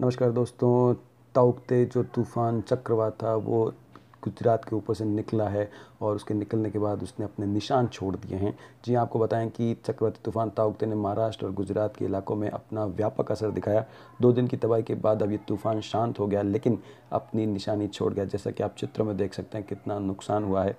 नमस्कार दोस्तों ताउकते जो तूफ़ान चक्रवा था वो गुजरात के ऊपर से निकला है और उसके निकलने के बाद उसने अपने निशान छोड़ दिए हैं जी हाँ, आपको बताएं कि चक्रवाती तूफ़ान ताउकते ने महाराष्ट्र और गुजरात के इलाकों में अपना व्यापक असर दिखाया दो दिन की तबाही के बाद अब ये तूफ़ान शांत हो गया लेकिन अपनी निशानी छोड़ गया जैसा कि आप चित्र में देख सकते हैं कितना नुकसान हुआ है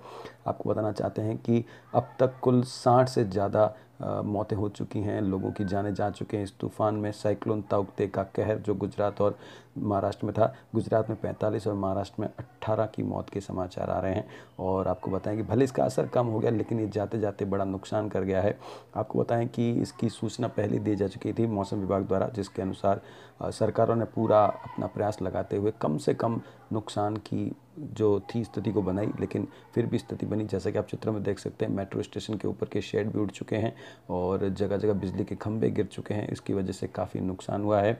आपको बताना चाहते हैं कि अब तक कुल साठ से ज़्यादा मौतें हो चुकी हैं लोगों की जाने जा चुके हैं इस तूफान में साइक्लोन ताउकते का कहर जो गुजरात और महाराष्ट्र में था गुजरात में 45 और महाराष्ट्र में 18 की मौत के समाचार आ रहे हैं और आपको बताएं कि भले इसका असर कम हो गया लेकिन ये जाते जाते बड़ा नुकसान कर गया है आपको बताएं कि इसकी सूचना पहले दी जा चुकी थी मौसम विभाग द्वारा जिसके अनुसार सरकारों ने पूरा अपना प्रयास लगाते हुए कम से कम नुकसान की जो थी स्थिति को बनाई लेकिन फिर भी स्थिति बनी जैसा कि आप चित्र में देख सकते हैं मेट्रो स्टेशन के ऊपर के शेड भी उड़ चुके हैं और जगह जगह बिजली के खंभे गिर चुके हैं इसकी वजह से काफ़ी नुकसान हुआ है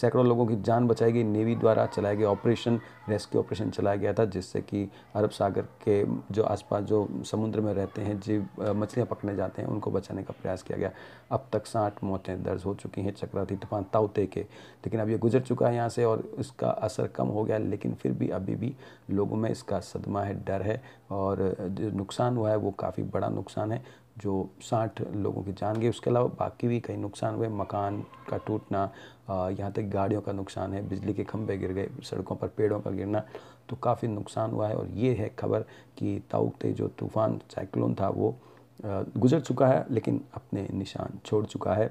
सैकड़ों लोगों की जान बचाई गई नेवी द्वारा चलाया गया ऑपरेशन रेस्क्यू ऑपरेशन चलाया गया था जिससे कि अरब सागर के जो आसपास जो समुद्र में रहते हैं जीव मछलियाँ पकड़ने जाते हैं उनको बचाने का प्रयास किया गया अब तक साठ मौतें दर्ज हो चुकी हैं चक्रवाती तूफान ताउते के लेकिन अब ये गुजर चुका है यहाँ से और इसका असर कम हो गया लेकिन फिर भी अभी भी लोगों में इसका सदमा है डर है और जो नुकसान हुआ है वो काफ़ी बड़ा नुकसान है जो साठ लोगों की जान गई उसके अलावा बाकी भी कई नुकसान हुए मकान का टूटना यहाँ तक गाड़ियों का नुकसान है बिजली के खंभे गिर गए सड़कों पर पेड़ों का गिरना तो काफ़ी नुकसान हुआ है और ये है खबर कि ताउकते जो तूफ़ान साइक्लोन था वो गुजर चुका है लेकिन अपने निशान छोड़ चुका है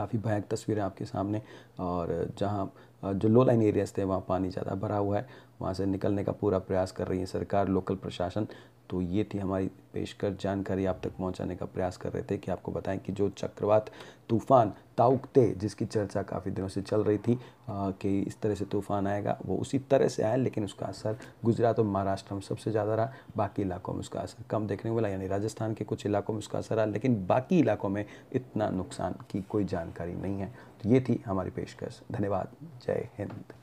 काफ़ी भयक तस्वीरें आपके सामने और जहाँ जो लो लाइन एरियाज़ थे वहाँ पानी ज़्यादा भरा हुआ है वहाँ से निकलने का पूरा प्रयास कर रही है सरकार लोकल प्रशासन तो ये थी हमारी पेशकर जानकारी आप तक पहुंचाने का प्रयास कर रहे थे कि आपको बताएं कि जो चक्रवात तूफान ताउकते जिसकी चर्चा काफ़ी दिनों से चल रही थी आ, कि इस तरह से तूफान आएगा वो उसी तरह से आया लेकिन उसका असर गुजरात और महाराष्ट्र में सबसे ज़्यादा रहा बाकी इलाकों में उसका असर कम देखने को मिला यानी राजस्थान के कुछ इलाकों में उसका असर रहा लेकिन बाकी इलाकों में इतना नुकसान की कोई जानकारी नहीं है ये थी हमारी पेशकश धन्यवाद जय हिंद